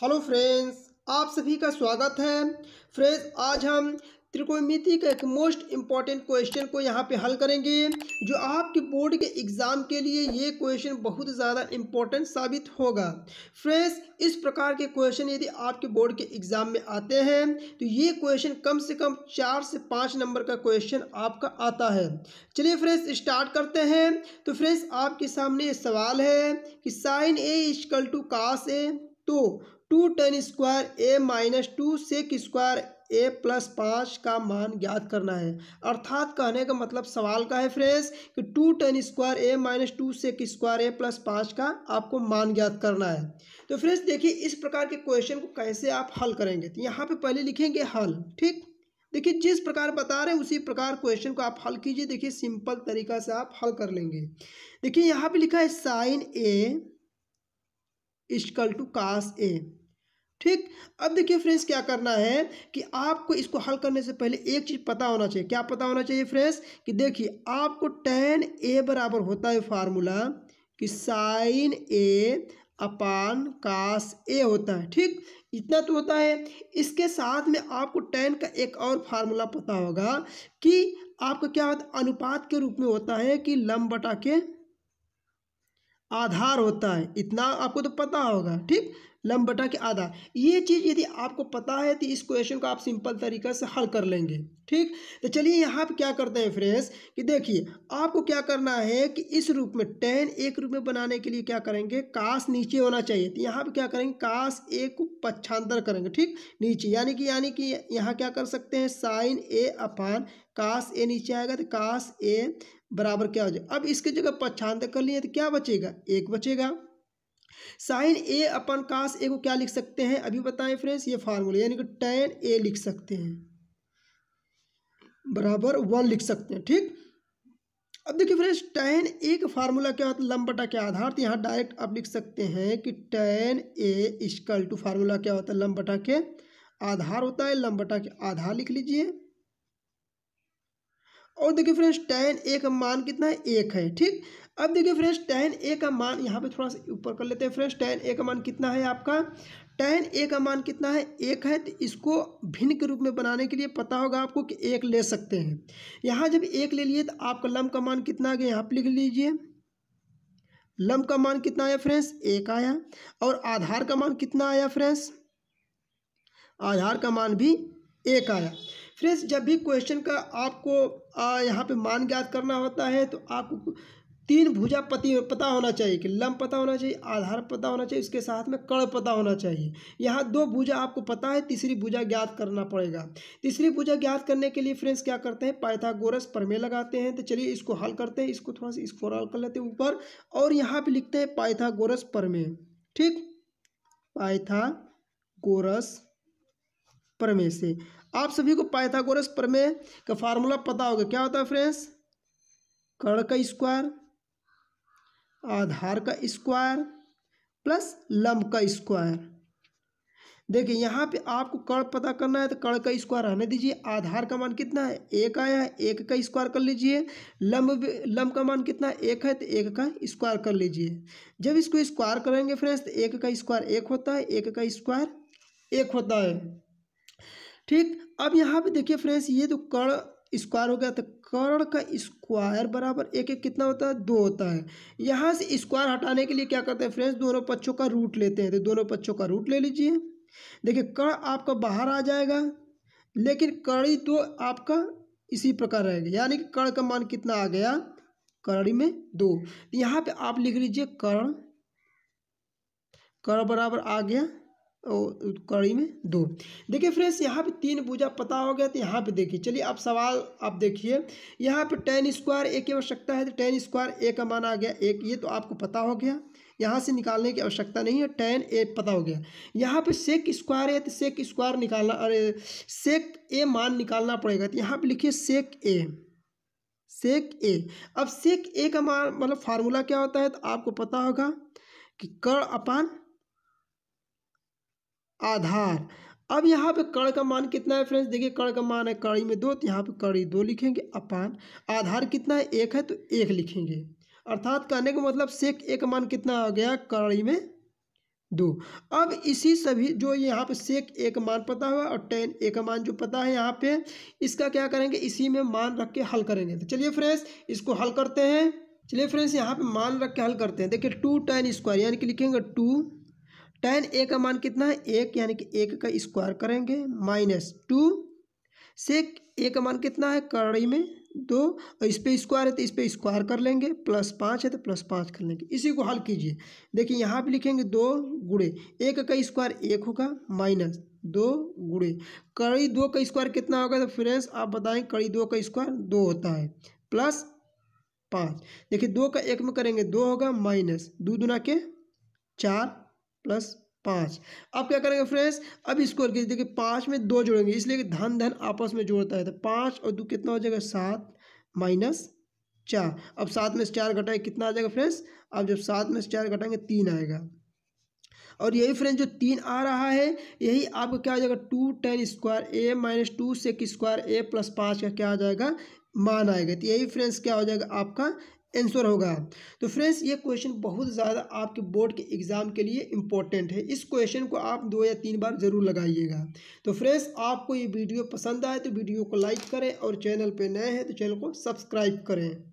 hello friends आप सभी का स्वागत है फ्रेंड्स आज हम त्रिकोणमिति का एक मोस्ट इम्पॉर्टेंट क्वेश्चन को यहाँ पे हल करेंगे जो आपके बोर्ड के एग्ज़ाम के लिए ये क्वेश्चन बहुत ज़्यादा इम्पोर्टेंट साबित होगा फ्रेंड्स इस प्रकार के क्वेश्चन यदि आपके बोर्ड के एग्ज़ाम में आते हैं तो ये क्वेश्चन कम से कम चार से पाँच नंबर का क्वेश्चन आपका आता है चलिए फ्रेंड्स स्टार्ट करते हैं तो फ्रेंड्स आपके सामने सवाल है कि sin A is equal to cos A तो two tan square A minus two sec square A plus पाँच का मान ज्ञात करना है अर्थात कहने का मतलब सवाल का है फ्रेंड्स कि two tan square A minus two sec square A plus पाँच का आपको मान ज्ञात करना है तो फ्रेंड्स देखिए इस प्रकार के क्वेश्चन को कैसे आप हल करेंगे तो यहाँ पे पहले लिखेंगे हल ठीक देखिए जिस प्रकार बता रहे हैं उसी प्रकार क्वेश्चन को आप हल कीजिए देखिए सिंपल तरीका से आप हल कर लेंगे देखिए यहाँ पे लिखा है sin A is equal to cos A ठीक अब देखिए फ्रेंड्स क्या करना है कि आपको इसको हल करने से पहले एक चीज़ पता होना चाहिए क्या पता होना चाहिए फ्रेंड्स कि देखिए आपको टेन ए बराबर होता है फार्मूला कि साइन ए अपान कास ए होता है ठीक इतना तो होता है इसके साथ में आपको टेन का एक और फार्मूला पता होगा कि आपका क्या होता है अनुपात के रूप में होता है कि लम बटा के आधार होता है इतना आपको तो पता होगा ठीक लंब बटा के आधा ये चीज़ यदि आपको पता है तो इस क्वेश्चन को आप सिंपल तरीका से हल कर लेंगे ठीक तो चलिए यहाँ पे क्या करते हैं फ्रेंड्स कि देखिए आपको क्या करना है कि इस रूप में टेन एक रूप में बनाने के लिए क्या करेंगे काश नीचे होना चाहिए तो यहाँ पे क्या करेंगे काश ए को पच्छांतर करेंगे ठीक नीचे यानी कि यानी कि यहाँ क्या कर सकते हैं साइन ए अपान काश ए नीचे आएगा तो काश ए बराबर क्या हो जाए अब इसके जगह पक्षांतर कर लिए तो क्या बचेगा एक बचेगा साइन ए अपन कास ए को क्या लिख सकते हैं अभी बताएं फ्रेंड्स ये फार्मूला यानी कि टेन ए लिख सकते हैं बराबर वन लिख सकते हैं ठीक अब देखिए फ्रेंड्स टेन ए का फार्मूला क्या होता है लंब बटा के आधार तो यहाँ डायरेक्ट आप लिख सकते हैं कि tan A is equal to formula क्या होता है लंब बटा के आधार होता है लंब बटा के आधार लिख लीजिए और देखिए फ्रेंड्स टैन ए का मान कितना है एक है ठीक अब देखिए फ्रेंड्स टैन ए का मान यहाँ पे थोड़ा सा ऊपर कर लेते हैं फ्रेंड्स टैन ए का मान कितना है आपका टैन ए का मान कितना है एक है तो इसको भिन्न के रूप में बनाने के लिए पता होगा आपको कि एक ले सकते हैं यहाँ जब एक ले लिए तो आपका लम का मान कितना आ गया यहाँ पर लिख लीजिए लम का मान कितना आया फ्रेंड्स एक आया और आधार का मान कितना आया फ्रेंड्स आधार का मान भी एक आया फ्रेंड्स जब भी क्वेश्चन का आपको यहाँ पे मान ज्ञात करना होता है तो आपको तीन भुजा पति पता होना चाहिए कि लंब पता होना चाहिए आधार पता होना चाहिए इसके साथ में कण पता होना चाहिए यहाँ दो भुजा आपको पता है तीसरी भुजा ज्ञात करना पड़ेगा तीसरी भुजा ज्ञात करने के लिए फ्रेंड्स क्या करते हैं पाइथागोरस प्रमेय लगाते हैं तो चलिए इसको हल करते हैं इसको थोड़ा सा इसको हल कर लेते हैं ऊपर और यहाँ पर लिखते हैं पाइथागोरस प्रमेय ठीक पाइथागोरस प्रमेय से आप सभी को पाइथागोरस प्रमेय का फार्मूला पता होगा क्या होता है फ्रेंड्स कर्ण का स्क्वायर आधार का स्क्वायर प्लस लंब का स्क्वायर देखिए यहाँ पे आपको कर्ण पता करना है तो कर्ण का स्क्वायर रहने दीजिए आधार का मान कितना है एक आया है एक का स्क्वायर कर लीजिए लंब लंब का मान कितना है एक है तो एक का स्क्वायर कर लीजिए जब इसको स्क्वायर करेंगे फ्रेंड्स तो एक का स्क्वायर एक होता है एक का स्क्वायर एक होता है ठीक अब यहाँ पे देखिए फ्रेंड्स ये तो कर्ण स्क्वायर हो गया तो कर्ण का स्क्वायर बराबर एक एक कितना होता है दो होता है यहाँ से स्क्वायर हटाने के लिए क्या करते हैं फ्रेंड्स दोनों पक्षों का रूट लेते हैं तो दोनों पक्षों का रूट ले लीजिए देखिए कर्ण आपका बाहर आ जाएगा लेकिन कड़ी तो आपका इसी प्रकार रहेगा यानी कि कर्ण का मान कितना आ गया कड़ी में दो यहाँ पे आप लिख लीजिए कर्ण कर्ण बराबर आ गया कड़ी में दो देखिए फ्रेंड्स यहाँ पे तीन पूजा पता हो गया तो यहाँ पे देखिए चलिए अब सवाल आप देखिए यहाँ पे टेन स्क्वायर ए की आवश्यकता है तो टेन स्क्वायर ए का मान आ गया एक ये तो आपको पता हो गया यहाँ से निकालने की आवश्यकता नहीं है टेन ए पता हो गया यहाँ पे सेक स्क्वायर है तो सेक स्क्वायर निकालना अरे सेक ए मान निकालना पड़ेगा तो यहाँ पर लिखिए सेक ए सेक ए अब सेक ए का मान मतलब फार्मूला क्या होता है तो आपको पता होगा कि कर अपान आधार अब यहाँ पे कड़ का मान कितना है फ्रेंड्स देखिए कड़ का मान है कड़ी में दो तो यहाँ पे कड़ी दो लिखेंगे अपान आधार कितना है एक है तो एक लिखेंगे अर्थात कहने का मतलब सेक एक मान कितना आ गया कड़ी में दो अब इसी सभी जो यहाँ पे सेक एक मान पता हुआ और टेन एक मान जो पता है यहाँ पे इसका क्या करेंगे इसी में मान रख के हल करेंगे तो चलिए फ्रेंड्स इसको हल करते हैं चलिए फ्रेंड्स यहाँ पे मान रख के हल करते हैं देखिए टू टेन स्क्वायर यानी कि लिखेंगे टू टेन ए का मान कितना है एक यानी कि एक का स्क्वायर करेंगे माइनस टू से ए का मान कितना है कड़ी में दो और इस पर स्क्वायर है तो इस पर स्क्वायर कर लेंगे प्लस पाँच है तो प्लस पाँच कर लेंगे इसी को हल कीजिए देखिए यहाँ पे लिखेंगे दो गुड़े एक का स्क्वायर एक होगा माइनस दो गुड़े कड़ी दो का स्क्वायर कितना होगा तो फ्रेंड्स आप बताएं कड़ी दो का स्क्वायर दो होता है प्लस पाँच देखिए दो का एक में करेंगे दो होगा माइनस दो दुना के चार प्लस पाँच अब क्या करेंगे फ्रेंड्स अब इसको कीजिए देखिए पाँच में दो जोड़ेंगे इसलिए कि धन धन आपस में जोड़ता है तो पाँच और दो कितना हो जाएगा सात माइनस चार अब सात में से चार घटाएं कितना आ जाएगा फ्रेंड्स अब जब सात में से चार घटाएंगे तीन आएगा और यही फ्रेंड्स जो तीन आ रहा है यही आपको क्या आ जाएगा two tan square A minus two sec square A plus पाँच का क्या आ जाएगा मान आएगा तो यही फ्रेंड्स क्या हो जाएगा आपका आंसर होगा तो फ्रेंड्स ये क्वेश्चन बहुत ज़्यादा आपके बोर्ड के एग्ज़ाम के लिए इम्पोर्टेंट है इस क्वेश्चन को आप दो या तीन बार ज़रूर लगाइएगा तो फ्रेंड्स आपको ये वीडियो पसंद आए तो वीडियो को लाइक करें और चैनल पर नए हैं तो चैनल को सब्सक्राइब करें